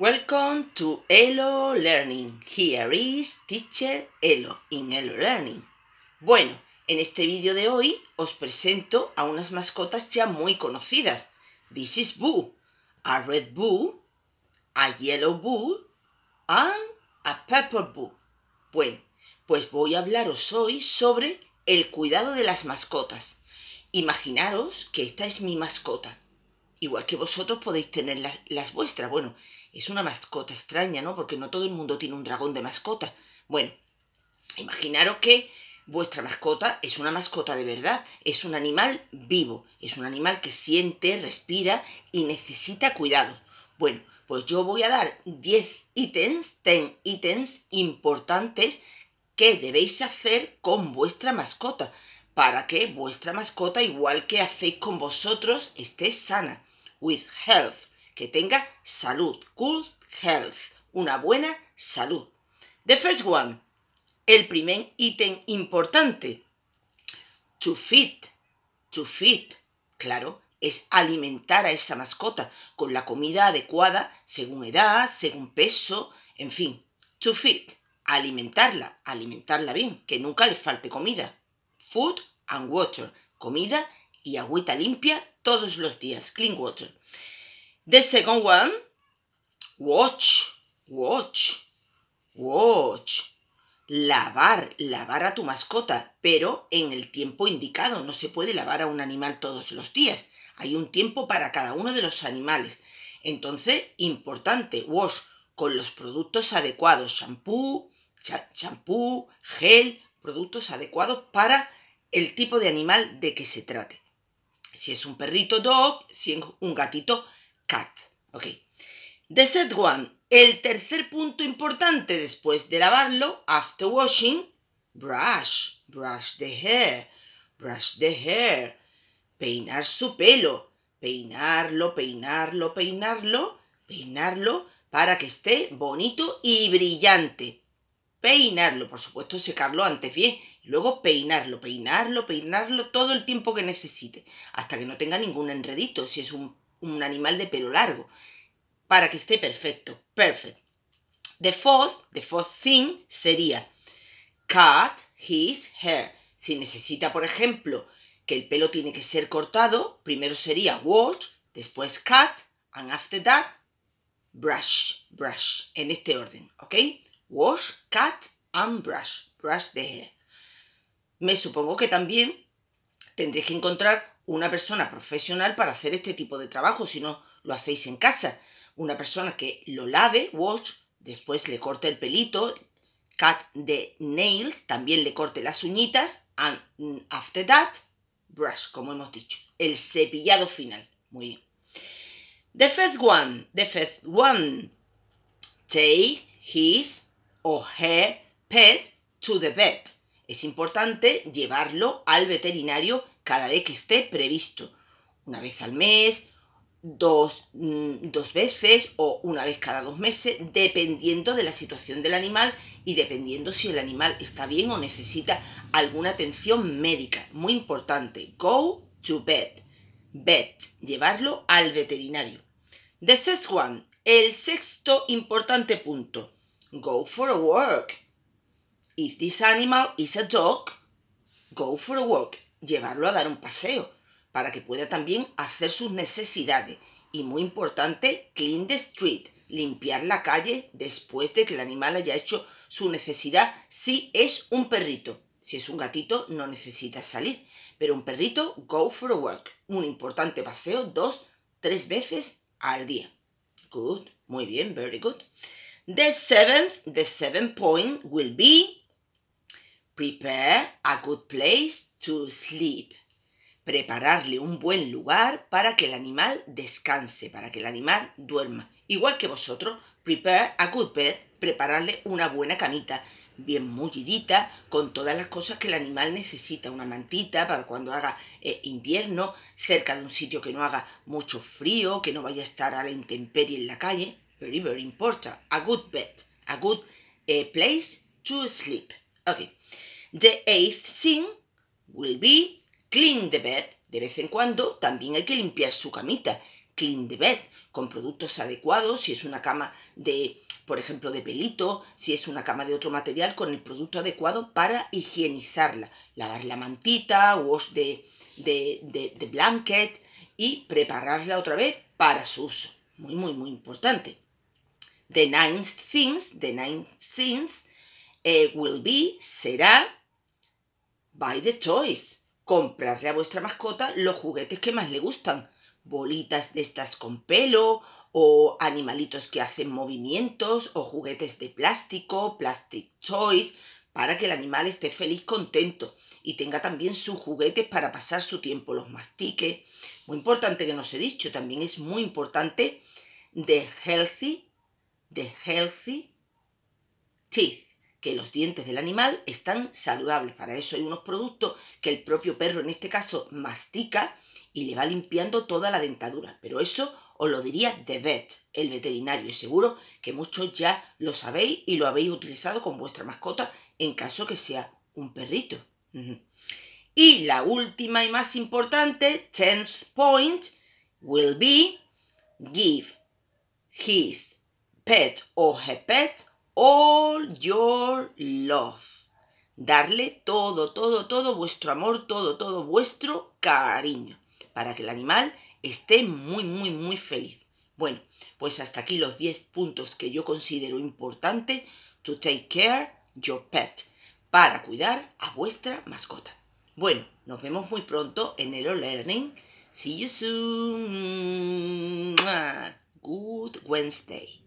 Welcome to Elo Learning. Here is Teacher Elo in Elo Learning. Bueno, en este vídeo de hoy os presento a unas mascotas ya muy conocidas. This is Boo, a red Boo, a yellow Boo and a purple Boo. Bueno, pues voy a hablaros hoy sobre el cuidado de las mascotas. Imaginaros que esta es mi mascota. Igual que vosotros podéis tener las, las vuestras. Bueno, es una mascota extraña, ¿no? Porque no todo el mundo tiene un dragón de mascota. Bueno, imaginaros que vuestra mascota es una mascota de verdad, es un animal vivo, es un animal que siente, respira y necesita cuidado. Bueno, pues yo voy a dar 10 ítems, 10 ítems importantes que debéis hacer con vuestra mascota para que vuestra mascota, igual que hacéis con vosotros, esté sana, with health que tenga salud. Good health. Una buena salud. The first one. El primer ítem importante. To feed. To feed. Claro, es alimentar a esa mascota con la comida adecuada según edad, según peso, en fin. To feed. Alimentarla. Alimentarla bien. Que nunca le falte comida. Food and water. Comida y agüita limpia todos los días. Clean water. The second one, watch, watch, watch. Lavar, lavar a tu mascota, pero en el tiempo indicado. No se puede lavar a un animal todos los días. Hay un tiempo para cada uno de los animales. Entonces, importante, wash con los productos adecuados, shampoo, champú, gel, productos adecuados para el tipo de animal de que se trate. Si es un perrito dog, si es un gatito cat. Ok. The set one. El tercer punto importante después de lavarlo, after washing, brush, brush the hair, brush the hair. Peinar su pelo, peinarlo, peinarlo, peinarlo, peinarlo para que esté bonito y brillante. Peinarlo, por supuesto, secarlo antes bien. Luego peinarlo, peinarlo, peinarlo todo el tiempo que necesite, hasta que no tenga ningún enredito. Si es un un animal de pelo largo, para que esté perfecto, perfect. The fourth, the fourth thing sería cut his hair. Si necesita, por ejemplo, que el pelo tiene que ser cortado, primero sería wash, después cut, and after that, brush, brush, en este orden, ¿ok? Wash, cut, and brush, brush the hair. Me supongo que también tendréis que encontrar una persona profesional para hacer este tipo de trabajo, si no lo hacéis en casa. Una persona que lo lave, wash, después le corte el pelito, cut the nails, también le corte las uñitas, and after that, brush, como hemos dicho, el cepillado final. Muy bien. The first one, the first one, take his or her pet to the vet. Es importante llevarlo al veterinario cada vez que esté previsto. Una vez al mes, mm, dos, veces o una vez cada dos meses, dependiendo de la situación del animal y dependiendo si el animal está bien o necesita alguna atención médica. Muy importante, go to bed, Vet, llevarlo al veterinario. The sixth one, el sexto importante punto. Go for a walk. If this animal is a dog, go for a walk llevarlo a dar un paseo, para que pueda también hacer sus necesidades. Y muy importante, clean the street, limpiar la calle después de que el animal haya hecho su necesidad, si es un perrito. Si es un gatito, no necesita salir. Pero un perrito, go for a walk. Un importante paseo dos, tres veces al día. Good. Muy bien, very good. The seventh, the seventh point will be Prepare a good place to sleep. Prepararle un buen lugar para que el animal descanse, para que el animal duerma. Igual que vosotros, prepare a good bed, prepararle una buena camita, bien mullidita, con todas las cosas que el animal necesita, una mantita para cuando haga eh, invierno, cerca de un sitio que no haga mucho frío, que no vaya a estar a la intemperie en la calle. Very, very important. A good bed, a good eh, place to sleep. The eighth thing will be clean the bed. De vez en cuando también hay que limpiar su camita. Clean the bed con productos adecuados, si es una cama de, por ejemplo, de pelito, si es una cama de otro material, con el producto adecuado para higienizarla. Lavar la mantita, wash de, blanket y prepararla otra vez para su uso. Muy, muy, muy importante. The ninth things, the ninth things It will be será buy the toys. Comprarle a vuestra mascota los juguetes que más le gustan. Bolitas de estas con pelo, o animalitos que hacen movimientos, o juguetes de plástico, plastic toys, para que el animal esté feliz, contento y tenga también sus juguetes para pasar su tiempo, los mastique. Muy importante que nos he dicho, también es muy importante the healthy, the healthy teeth que los dientes del animal están saludables. Para eso hay unos productos que el propio perro, en este caso, mastica y le va limpiando toda la dentadura. Pero eso os lo diría de vet, el veterinario, y seguro que muchos ya lo sabéis y lo habéis utilizado con vuestra mascota en caso que sea un perrito. Y la última y más importante, tenth point, will be give his pet or her pet all your love. Darle todo, todo, todo vuestro amor, todo, todo vuestro cariño, para que el animal esté muy, muy, muy feliz. Bueno, pues hasta aquí los 10 puntos que yo considero importante to take care your pet, para cuidar a vuestra mascota. Bueno, nos vemos muy pronto en el Learning. See you soon. Good Wednesday.